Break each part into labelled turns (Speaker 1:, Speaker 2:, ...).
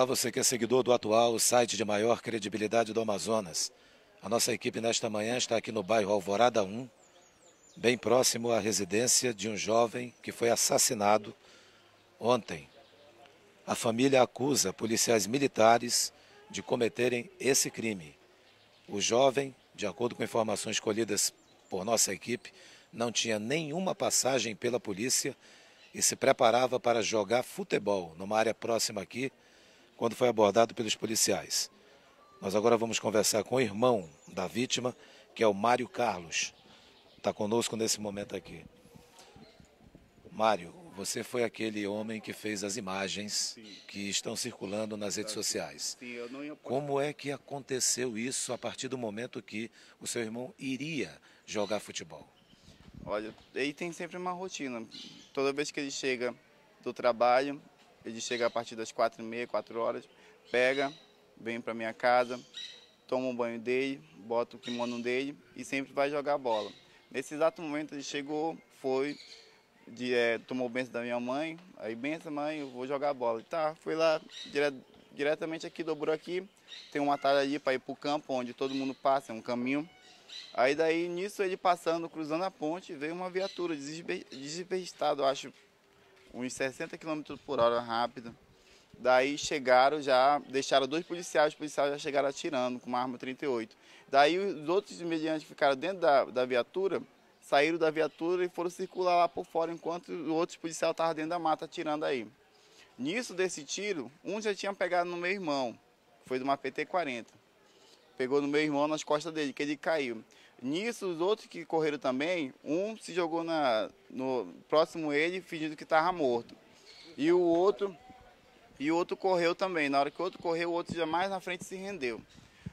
Speaker 1: Olá, você que é seguidor do atual site de maior credibilidade do Amazonas. A nossa equipe nesta manhã está aqui no bairro Alvorada 1, bem próximo à residência de um jovem que foi assassinado ontem. A família acusa policiais militares de cometerem esse crime. O jovem, de acordo com informações colhidas por nossa equipe, não tinha nenhuma passagem pela polícia e se preparava para jogar futebol numa área próxima aqui quando foi abordado pelos policiais. Nós agora vamos conversar com o irmão da vítima, que é o Mário Carlos. Está conosco nesse momento aqui. Mário, você foi aquele homem que fez as imagens que estão circulando nas redes sociais. Como é que aconteceu isso a partir do momento que o seu irmão iria jogar futebol?
Speaker 2: Olha, ele tem sempre uma rotina. Toda vez que ele chega do trabalho, ele chega a partir das quatro e meia, quatro horas, pega, vem para minha casa, toma um banho dele, bota o kimono dele e sempre vai jogar bola. Nesse exato momento ele chegou, foi, de, é, tomou o benção da minha mãe, aí benção mãe, eu vou jogar bola. E tá, foi lá dire, diretamente aqui, dobrou aqui, tem uma atalho ali para ir para o campo, onde todo mundo passa, é um caminho. Aí daí, nisso ele passando, cruzando a ponte, veio uma viatura, desesper, eu acho, uns 60 km por hora rápido. Daí chegaram já, deixaram dois policiais, os policiais já chegaram atirando com uma arma 38. Daí os outros imediantes que ficaram dentro da, da viatura, saíram da viatura e foram circular lá por fora, enquanto os outros policiais estavam dentro da mata atirando aí. Nisso desse tiro, um já tinha pegado no meu irmão, foi de uma PT-40. Pegou no meu irmão nas costas dele, que ele caiu. Nisso, os outros que correram também, um se jogou na, no próximo ele, fingindo que estava morto. E o outro e o outro correu também. Na hora que o outro correu, o outro já mais na frente se rendeu.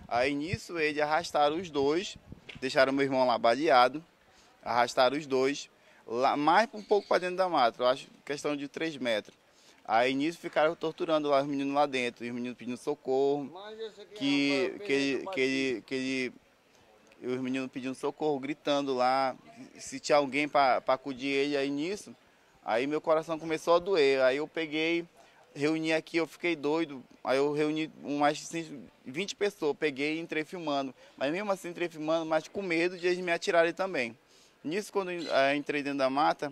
Speaker 2: Aí nisso, eles arrastaram os dois, deixaram meu irmão lá baleado, arrastaram os dois, lá, mais um pouco para dentro da mata, eu acho questão de 3 metros. Aí nisso ficaram torturando lá os meninos lá dentro, os meninos pedindo socorro, é que, que, que, ele, que, ele, que ele e os meninos pedindo socorro, gritando lá, se tinha alguém para acudir ele aí nisso. Aí meu coração começou a doer. Aí eu peguei, reuni aqui, eu fiquei doido. Aí eu reuni de 20 pessoas, peguei e entrei filmando. Mas mesmo assim entrei filmando, mas com medo de eles me atirarem também. Nisso, quando eh, entrei dentro da mata,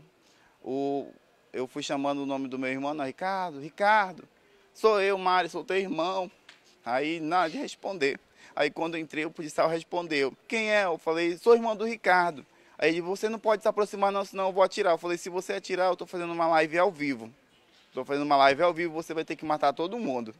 Speaker 2: o, eu fui chamando o nome do meu irmão, não, Ricardo, Ricardo, sou eu, Mário, sou teu irmão. Aí nada de responder. Aí quando eu entrei, o policial respondeu: Quem é? Eu falei: Sou irmão do Ricardo. Aí ele: Você não pode se aproximar, não, senão eu vou atirar. Eu falei: Se você atirar, eu estou fazendo uma live ao vivo. Estou fazendo uma live ao vivo, você vai ter que matar todo mundo.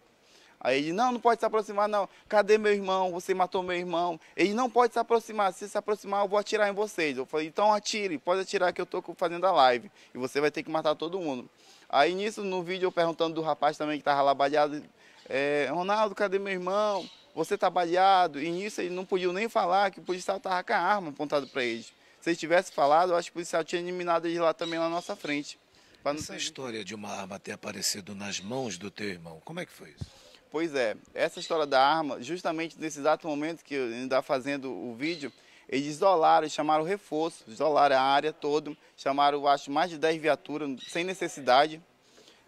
Speaker 2: Aí ele, não, não pode se aproximar, não. Cadê meu irmão? Você matou meu irmão. Ele não pode se aproximar. Se se aproximar, eu vou atirar em vocês. Eu falei, então atire, pode atirar que eu estou fazendo a live. E você vai ter que matar todo mundo. Aí nisso, no vídeo, eu perguntando do rapaz também que estava lá baleado, é, Ronaldo, cadê meu irmão? você está baleado. E nisso ele não podia nem falar que o policial estava com a arma apontada para ele. Se ele tivesse falado, eu acho que o policial tinha eliminado ele lá também na nossa frente. Essa ter... história de uma arma ter aparecido nas mãos do teu
Speaker 1: irmão, como é que foi isso?
Speaker 2: Pois é, essa história da arma, justamente nesse exato momento que eu ainda tá fazendo o vídeo, eles isolaram, chamaram reforço, isolaram a área toda, chamaram, acho, mais de 10 viaturas, sem necessidade,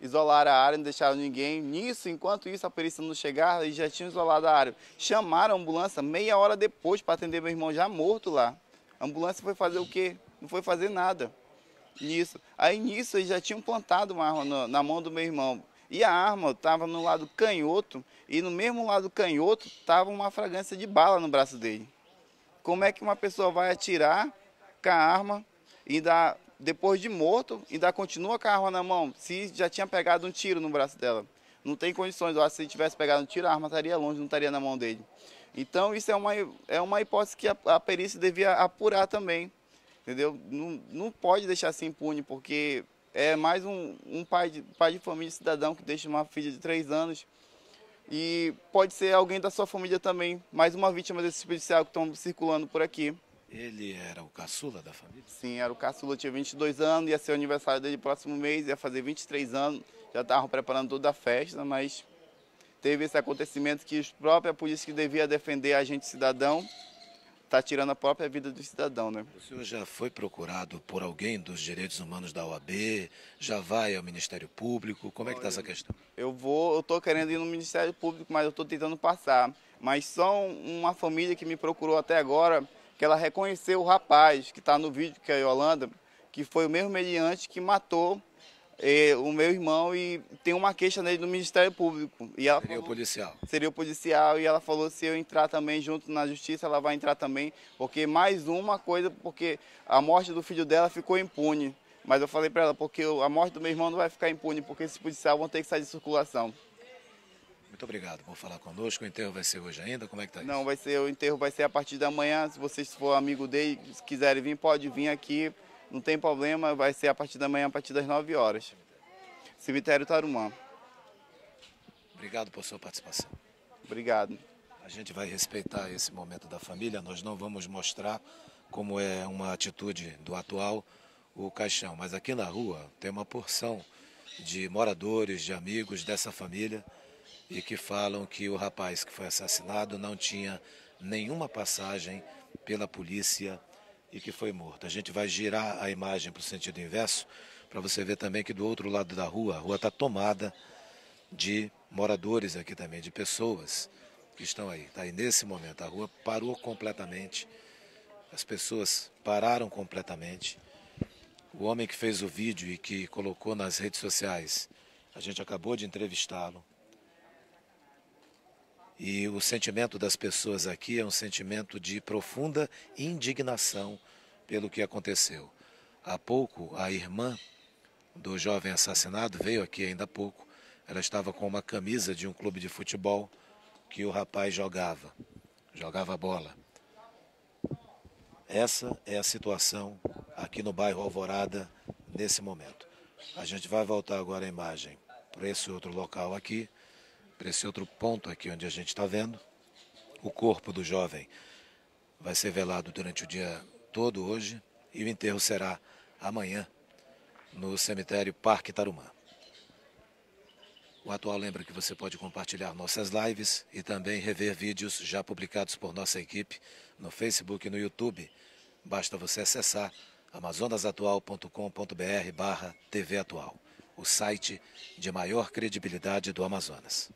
Speaker 2: isolaram a área, não deixaram ninguém. Nisso, enquanto isso, a perícia não chegava, eles já tinham isolado a área. Chamaram a ambulância meia hora depois para atender meu irmão já morto lá. A ambulância foi fazer o quê? Não foi fazer nada. Nisso. Aí nisso eles já tinham plantado uma arma na, na mão do meu irmão. E a arma estava no lado canhoto, e no mesmo lado canhoto estava uma fragrância de bala no braço dele. Como é que uma pessoa vai atirar com a arma e dar depois de morto, ainda continua com a arma na mão, se já tinha pegado um tiro no braço dela. Não tem condições, eu acho que se tivesse pegado um tiro, a arma estaria longe, não estaria na mão dele. Então, isso é uma, é uma hipótese que a, a perícia devia apurar também, entendeu? Não, não pode deixar assim impune, porque é mais um, um pai, de, pai de família, cidadão, que deixa uma filha de três anos e pode ser alguém da sua família também, mais uma vítima desse judicial que estão circulando por aqui.
Speaker 1: Ele era o caçula da família?
Speaker 2: Sim, era o caçula, tinha 22 anos, ia ser o aniversário dele próximo mês, ia fazer 23 anos, já estavam preparando toda a festa, mas teve esse acontecimento que a própria polícia que devia defender a gente
Speaker 1: cidadão está tirando a própria vida do cidadão, né? O senhor já foi procurado por alguém dos direitos humanos da OAB? Já vai ao Ministério Público? Como é que está essa questão?
Speaker 2: Eu vou, eu estou querendo ir no Ministério Público, mas eu estou tentando passar. Mas só uma família que me procurou até agora que ela reconheceu o rapaz que está no vídeo, que é a Yolanda, que foi o mesmo mediante que matou eh, o meu irmão e tem uma queixa nele do Ministério Público.
Speaker 1: E ela seria falou, o policial.
Speaker 2: Seria o policial e ela falou se eu entrar também junto na justiça, ela vai entrar também, porque mais uma coisa, porque a morte do filho dela ficou impune. Mas eu falei para ela, porque a morte do meu irmão não vai ficar impune, porque esses policiais vão ter que sair de circulação.
Speaker 1: Muito obrigado por falar conosco. O enterro vai ser hoje ainda? Como é que está? isso? Não, vai ser,
Speaker 2: o enterro vai ser a partir da manhã. Se vocês for amigo dele, se quiserem vir, pode vir aqui. Não tem problema, vai ser a partir da manhã, a partir das 9 horas. Cemitério Tarumã.
Speaker 1: Obrigado por sua participação. Obrigado. A gente vai respeitar esse momento da família, nós não vamos mostrar como é uma atitude do atual o caixão, mas aqui na rua tem uma porção de moradores, de amigos dessa família e que falam que o rapaz que foi assassinado não tinha nenhuma passagem pela polícia e que foi morto. A gente vai girar a imagem para o sentido inverso, para você ver também que do outro lado da rua, a rua está tomada de moradores aqui também, de pessoas que estão aí. Tá aí nesse momento, a rua parou completamente, as pessoas pararam completamente. O homem que fez o vídeo e que colocou nas redes sociais, a gente acabou de entrevistá-lo. E o sentimento das pessoas aqui é um sentimento de profunda indignação pelo que aconteceu. Há pouco, a irmã do jovem assassinado veio aqui ainda há pouco. Ela estava com uma camisa de um clube de futebol que o rapaz jogava, jogava bola. Essa é a situação aqui no bairro Alvorada nesse momento. A gente vai voltar agora a imagem para esse outro local aqui para esse outro ponto aqui onde a gente está vendo. O corpo do jovem vai ser velado durante o dia todo hoje e o enterro será amanhã no cemitério Parque Tarumã. O atual lembra que você pode compartilhar nossas lives e também rever vídeos já publicados por nossa equipe no Facebook e no YouTube. Basta você acessar amazonasatual.com.br barra TV Atual, o site de maior credibilidade do Amazonas.